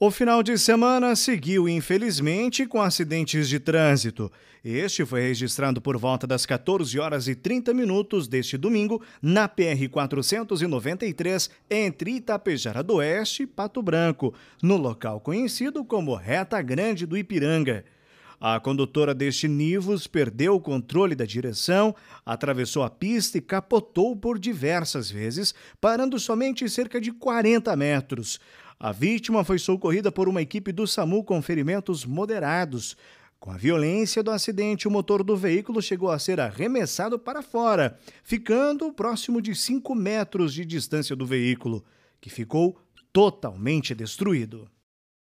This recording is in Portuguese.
O final de semana seguiu, infelizmente, com acidentes de trânsito. Este foi registrado por volta das 14 horas e 30 minutos deste domingo na PR-493, entre Itapejara do Oeste e Pato Branco, no local conhecido como Reta Grande do Ipiranga. A condutora deste Nivus perdeu o controle da direção, atravessou a pista e capotou por diversas vezes, parando somente cerca de 40 metros. A vítima foi socorrida por uma equipe do SAMU com ferimentos moderados. Com a violência do acidente, o motor do veículo chegou a ser arremessado para fora, ficando próximo de 5 metros de distância do veículo, que ficou totalmente destruído.